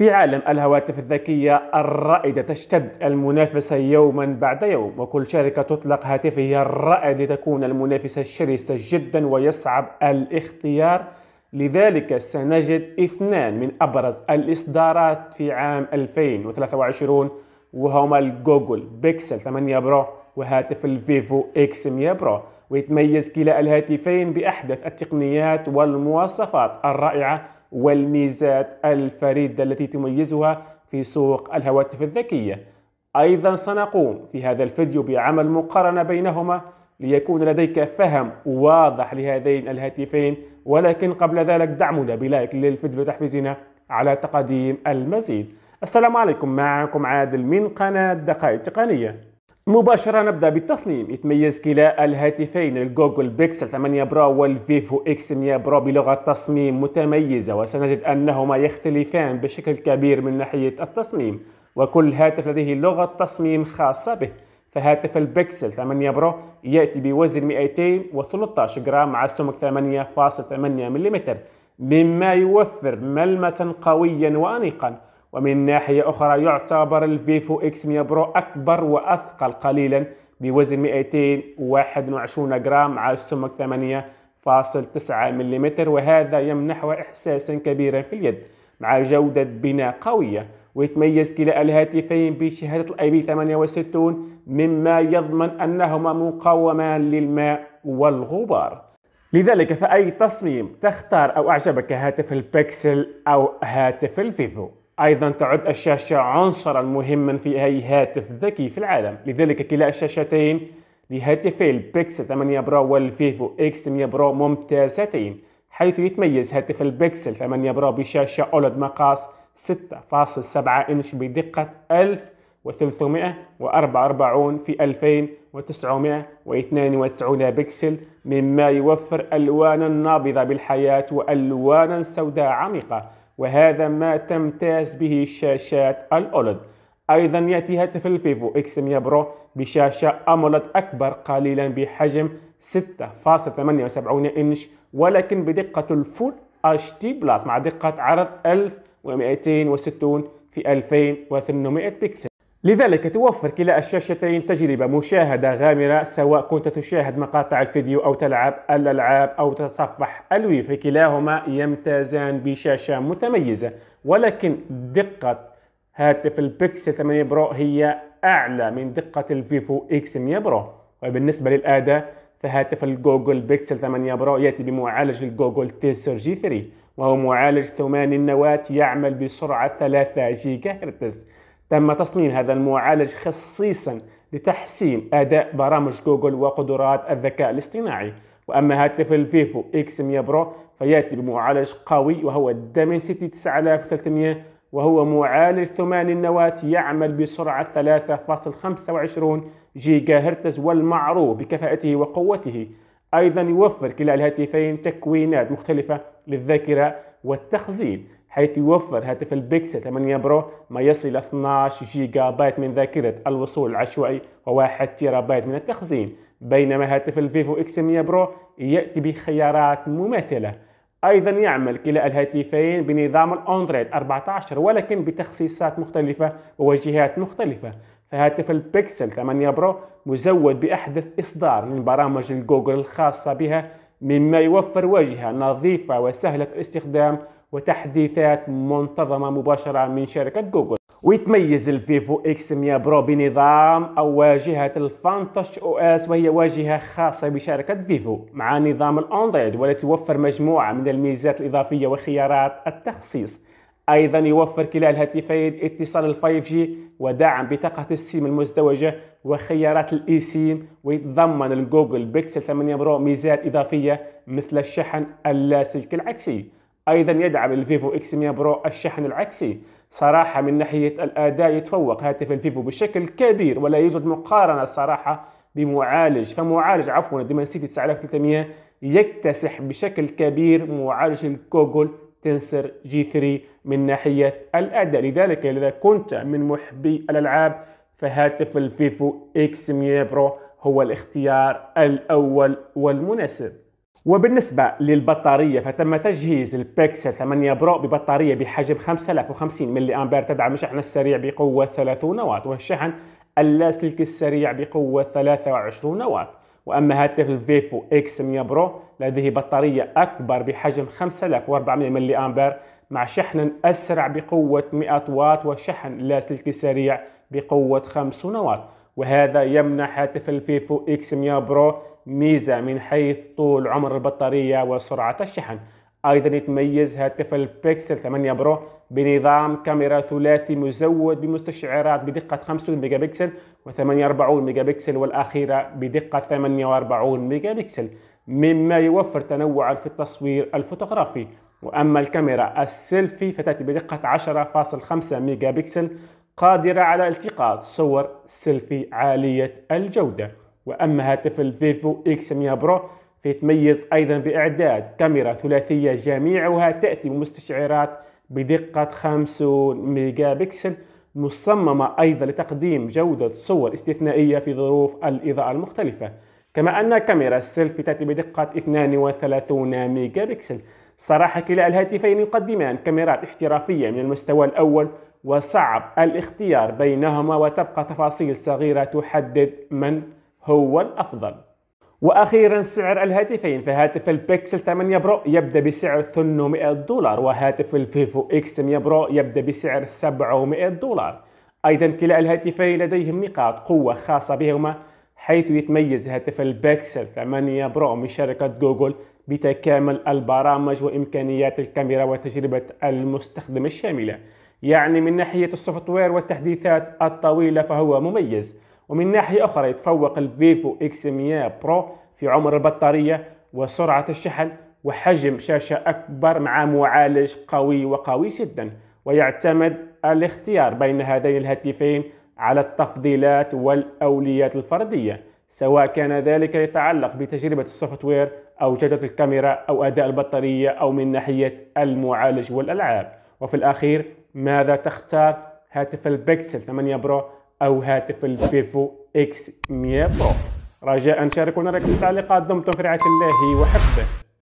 في عالم الهواتف الذكية الرائدة تشتد المنافسة يوما بعد يوم وكل شركة تطلق هاتفها الرائد لتكون المنافسة شرسة جدا ويصعب الاختيار لذلك سنجد اثنان من أبرز الإصدارات في عام 2023 وهما الجوجل بيكسل 8 برو وهاتف الفيفو اكس 100 برو ويتميز كلا الهاتفين بأحدث التقنيات والمواصفات الرائعة والميزات الفريدة التي تميزها في سوق الهواتف الذكية أيضا سنقوم في هذا الفيديو بعمل مقارنة بينهما ليكون لديك فهم واضح لهذين الهاتفين ولكن قبل ذلك دعمنا بلايك للفيديو لتحفيزنا على تقديم المزيد السلام عليكم معكم عادل من قناة دقائق تقنية مباشرة نبدأ بالتصميم يتميز كلا الهاتفين الجوجل بيكسل 8 برو والفيفو اكس 100 برو بلغة تصميم متميزة وسنجد أنهما يختلفان بشكل كبير من ناحية التصميم وكل هاتف لديه لغة تصميم خاصة به فهاتف البيكسل 8 برو يأتي بوزن 213 جرام على سمك 8.8 ملم مما يوفر ملمسا قويا وأنيقا ومن ناحية أخرى يعتبر الفيفو إكس 100 برو أكبر وأثقل قليلا بوزن 221 جرام على سمك 8.9 ملم وهذا يمنحه إحساسا كبيرا في اليد مع جودة بناء قوية ويتميز كلا الهاتفين بشهادة الاي بي 68 مما يضمن أنهما مقاومان للماء والغبار لذلك فأي تصميم تختار أو أعجبك هاتف البكسل أو هاتف الفيفو أيضا تعد الشاشة عنصرا مهما في أي هاتف ذكي في العالم لذلك كلا الشاشتين لهاتفي البيكسل 8 برو والفيفو اكس 8 برو ممتازتين حيث يتميز هاتف البيكسل 8 برو بشاشة أولد مقاس 6.7 إنش بدقة 1344 في 2992 بكسل مما يوفر ألوانا نابضة بالحياة وألوانا سوداء عميقة وهذا ما تمتاز به شاشات الأولد أيضا يأتي هاتف الفيفو اكس 100 برو بشاشة أمولد أكبر قليلا بحجم 6.78 إنش ولكن بدقة الفول اتش دي بلس مع دقة عرض 1260 في 2800 بكسل لذلك توفر كلا الشاشتين تجربة مشاهدة غامرة سواء كنت تشاهد مقاطع الفيديو أو تلعب الألعاب أو تتصفح الوي فكلاهما يمتازان بشاشة متميزة ولكن دقة هاتف البيكسل 8 برو هي أعلى من دقة الفيفو إكس 100 برو وبالنسبة للأداة فهاتف الجوجل بيكسل 8 برو يأتي بمعالج الجوجل تيسر جي 3 وهو معالج ثماني النواة يعمل بسرعة 3 جيجا هرتز تم تصميم هذا المعالج خصيصا لتحسين أداء برامج جوجل وقدرات الذكاء الاصطناعي وأما هاتف الفيفو X 100 برو فيأتي بمعالج قوي وهو الدمنسيتي 9300 وهو معالج ثماني النواة يعمل بسرعة 3.25 جيجا هرتز والمعروف بكفاءته وقوته أيضا يوفر كلا الهاتفين تكوينات مختلفة للذاكرة والتخزين حيث يوفر هاتف البيكسل 8 برو ما يصل 12 جيجا بايت من ذاكرة الوصول العشوائي و1 تيرا بايت من التخزين بينما هاتف الفيفو اكس 100 برو يأتي بخيارات مماثلة أيضا يعمل كلا الهاتفين بنظام الأندرويد 14 ولكن بتخصيصات مختلفة ووجهات مختلفة فهاتف البيكسل 8 برو مزود بأحدث إصدار من برامج الجوجل الخاصة بها مما يوفر واجهة نظيفة وسهلة الاستخدام وتحديثات منتظمة مباشرة من شركة جوجل ويتميز الفيفو اكس 100 برو بنظام او واجهة الفانتش او اس وهي واجهة خاصة بشركة فيفو مع نظام الاندرويد والتي توفر مجموعة من الميزات الاضافية وخيارات التخصيص أيضا يوفر كلا الهاتفين اتصال 5G ودعم بطاقة السيم المزدوجة وخيارات سيم ويتضمن الجوجل بيكسل 8 برو ميزات إضافية مثل الشحن اللاسلكي العكسي أيضا يدعم الفيفو إكس 100 برو الشحن العكسي صراحة من ناحية الأداء يتفوق هاتف الفيفو بشكل كبير ولا يوجد مقارنة صراحة بمعالج فمعالج عفوا ديمنسيتي 9300 يكتسح بشكل كبير معالج الجوجل تنسر جي 3 من ناحية الأداء لذلك إذا كنت من محبي الألعاب فهاتف الفيفو X 100 برو هو الاختيار الأول والمناسب وبالنسبة للبطارية فتم تجهيز البيكسل 8 برو ببطارية بحجم 5050 ملي أمبير تدعم الشحن السريع بقوة 30 واط والشحن اللاسلكي السريع بقوة 23 واط واما هاتف الفيفو اكس 100 برو لديه بطاريه اكبر بحجم 5400 ملي امبير مع شحن اسرع بقوه 100 واط وشحن لاسلكي سريع بقوه 50 واط وهذا يمنح هاتف الفيفو اكس 100 برو ميزه من حيث طول عمر البطاريه وسرعه الشحن ايضا يتميز هاتف البيكسل 8 برو بنظام كاميرا ثلاثي مزود بمستشعرات بدقه 50 ميجا بكسل و48 ميجا بكسل والاخيره بدقه 48 ميجا بكسل مما يوفر تنوعا في التصوير الفوتوغرافي واما الكاميرا السيلفي فتاتي بدقه 10.5 ميجا بكسل قادره على التقاط صور سيلفي عاليه الجوده واما هاتف الفيفو اكس 100 برو فيتميز أيضا بإعداد كاميرا ثلاثية جميعها تأتي بمستشعرات بدقة 50 ميجا بكسل مصممة أيضا لتقديم جودة صور استثنائية في ظروف الإضاءة المختلفة كما أن كاميرا السيلفي تأتي بدقة 32 ميجا بكسل صراحة كلا الهاتفين يقدمان كاميرات احترافية من المستوى الأول وصعب الاختيار بينهما وتبقى تفاصيل صغيرة تحدد من هو الأفضل واخيرا سعر الهاتفين فهاتف البيكسل 8 برو يبدا بسعر 800 دولار وهاتف الفيفو اكس 100 برو يبدا بسعر 700 دولار ايضا كلا الهاتفين لديهم نقاط قوه خاصه بهما حيث يتميز هاتف البيكسل 8 برو من شركه جوجل بتكامل البرامج وامكانيات الكاميرا وتجربه المستخدم الشامله يعني من ناحيه السوفت وير والتحديثات الطويله فهو مميز ومن ناحية أخرى يتفوق الفيفو اكس 100 برو في عمر البطارية وسرعة الشحن وحجم شاشة أكبر مع معالج قوي وقوي جدا ويعتمد الاختيار بين هذين الهاتفين على التفضيلات والأوليات الفردية سواء كان ذلك يتعلق بتجربة السوفت وير أو جودة الكاميرا أو أداء البطارية أو من ناحية المعالج والألعاب وفي الأخير ماذا تختار هاتف البيكسل 8 برو أو هاتف الفيفو إكس 100 برو رجاء شاركونا رأيكم في التعليقات دمتم في رعاية الله وحفظه